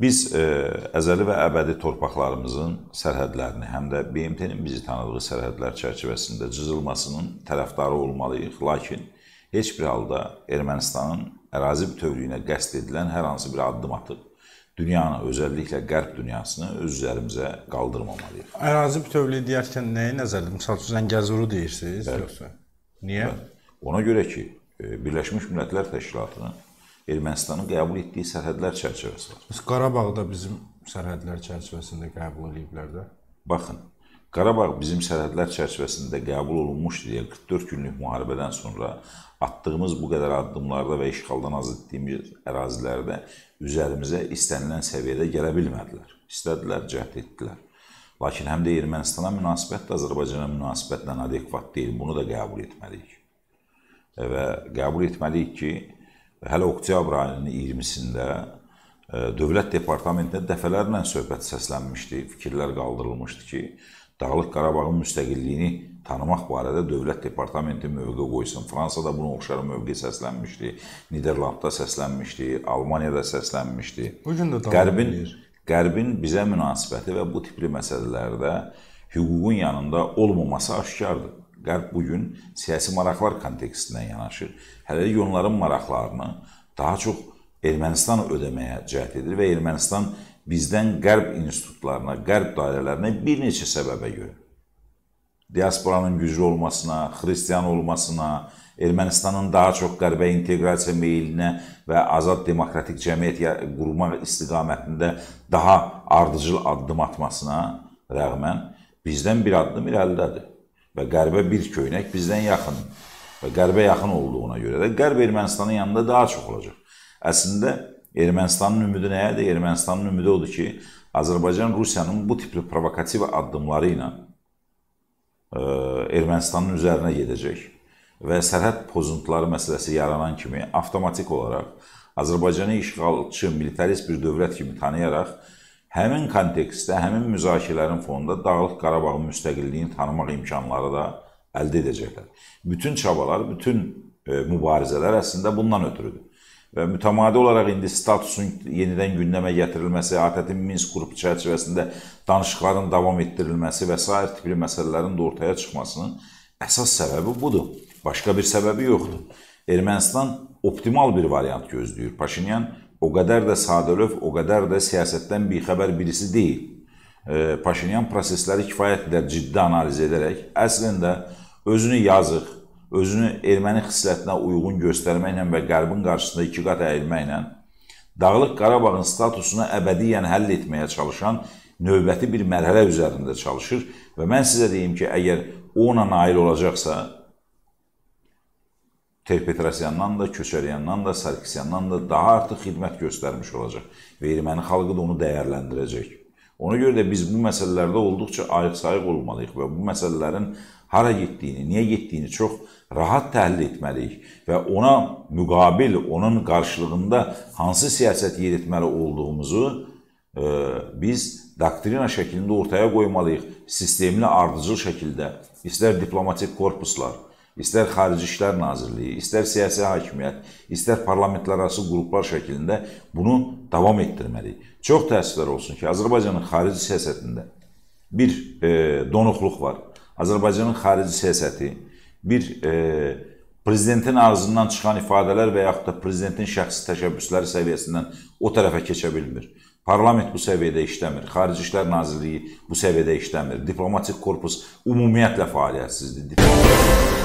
Biz ə, e, əzəli və əbədi torpaqlarımızın sərhədlərini, həm də BMT-nin bizi tanıdığı sərhədlər çərçivəsində cızılmasının tərəfdarı olmalıyıq. Lakin heç bir halda Ermənistanın ərazi bütövlüyünə qəsd edilən hər hansı bir addım atıb dünyanı, özəlliklə qərb dünyasını öz üzərimizə qaldırmamalıyıq. Ərazi bütövlüyü deyərkən nəyi nəzərdə? Məsəl üçün Zəngəzuru deyirsiniz, Bəli. yoxsa? Niyə? Bəli. Ona görə ki, e, Birləşmiş Millətlər Təşkilatının Ermənistanın qəbul etdiyi sərhədlər çərçivəsi var. Biz Qarabağda bizim sərhədlər çərçivəsində qəbul ediblər də. Baxın, Qarabağ bizim sərhədlər çərçivəsində qəbul olunmuşdu deyə 44 günlük müharibədən sonra atdığımız bu qədər addımlarda və işğaldan az etdiyimiz ərazilərdə üzərimizə istənilən səviyyədə gələ bilmədilər. İstədilər, cəhd etdilər. Lakin həm də Ermənistana münasibət də Azərbaycana münasibətlə adekvat deyil. Bunu da qəbul etməliyik. Və qəbul etməliyik ki, hələ oktyabr ayının 20-sində e, Dövlət Departamentində dəfələrlə söhbət səslənmişdi, fikirlər qaldırılmışdı ki, Dağlıq Qarabağın müstəqilliyini tanımaq barədə Dövlət Departamenti mövqe qoysun. Fransada buna oxşar mövqe səslənmişdi, Niderlandda səslənmişdi, Almaniyada səslənmişdi. Bu gün də Qərbin Qərbin bizə münasibəti və bu tipli məsələlərdə hüququn yanında olmaması aşkardır. Qərb bu gün siyasi maraqlar kontekstindən yanaşır. Hələlik onların maraqlarını daha çox Ermənistan ödəməyə cəhd edir və Ermənistan bizdən qərb institutlarına, qərb dairələrinə bir neçə səbəbə görə. Diasporanın güclü olmasına, xristiyan olmasına, Ermənistanın daha çox qərbə inteqrasiya meyilinə və azad demokratik cəmiyyət qurmaq istiqamətində daha ardıcıl addım atmasına rəğmən bizdən bir addım irəlidədir və qərbə bir köynək bizdən yaxın və qərbə yaxın olduğuna görə də qərb Ermənistanın yanında daha çox olacaq. Əslində Ermənistanın ümidi nəyədir? Ermənistanın ümidi odur ki, Azərbaycan Rusiyanın bu tipli provokativ addımları ilə ə, e, Ermənistanın üzərinə gedəcək və sərhəd pozuntuları məsələsi yaranan kimi avtomatik olaraq Azərbaycanı işğalçı, militarist bir dövlət kimi tanıyaraq həmin kontekstdə, həmin müzakirələrin fonunda Dağlıq Qarabağın müstəqilliyini tanımaq imkanları da əldə edəcəklər. Bütün çabalar, bütün e, mübarizələr əslində bundan ötürüdür. Və mütəmadi olaraq indi statusun yenidən gündəmə gətirilməsi, ATƏT-in Minsk qrupu çərçivəsində danışıqların davam etdirilməsi və s. tipli məsələlərin də ortaya çıxmasının əsas səbəbi budur. Başqa bir səbəbi yoxdur. Ermənistan optimal bir variant gözləyir. Paşinyan o qədər də sadəlöv, o qədər də siyasətdən bixəbər birisi deyil. Paşinyan prosesləri kifayət qədər ciddi analiz edərək əslində özünü yazıq, özünü erməni xislətinə uyğun göstərməklə və qərbin qarşısında iki qat əyilməklə Dağlıq Qarabağın statusunu əbədiyyən həll etməyə çalışan növbəti bir mərhələ üzərində çalışır və mən sizə deyim ki, əgər o ona nail olacaqsa, Terpetrasyandan da, Köçəryandan da, Sarkisyandan da daha artıq xidmət göstərmiş olacaq və erməni xalqı da onu dəyərləndirəcək. Ona görə də biz bu məsələlərdə olduqca ayıq-sayıq olmalıyıq və bu məsələlərin hara getdiyini, niyə getdiyini çox rahat təhlil etməliyik və ona müqabil, onun qarşılığında hansı siyasət yeritməli olduğumuzu e, biz doktrina şəklində ortaya qoymalıyıq, sistemli ardıcıl şəkildə, istər diplomatik korpuslar, istər Xarici İşlər Nazirliyi, istər siyasi hakimiyyət, istər parlamentlərarası qruplar şəklində bunu davam etdirməliyik. Çox təəssüflər olsun ki, Azərbaycanın xarici siyasətində bir e, donuqluq var. Azərbaycanın xarici siyasəti bir e, prezidentin ağzından çıxan ifadələr və yaxud da prezidentin şəxsi təşəbbüsləri səviyyəsindən o tərəfə keçə bilmir. Parlament bu səviyyədə işləmir, Xarici İşlər Nazirliyi bu səviyyədə işləmir, diplomatik korpus ümumiyyətlə fəaliyyətsizdir. Diplomatik...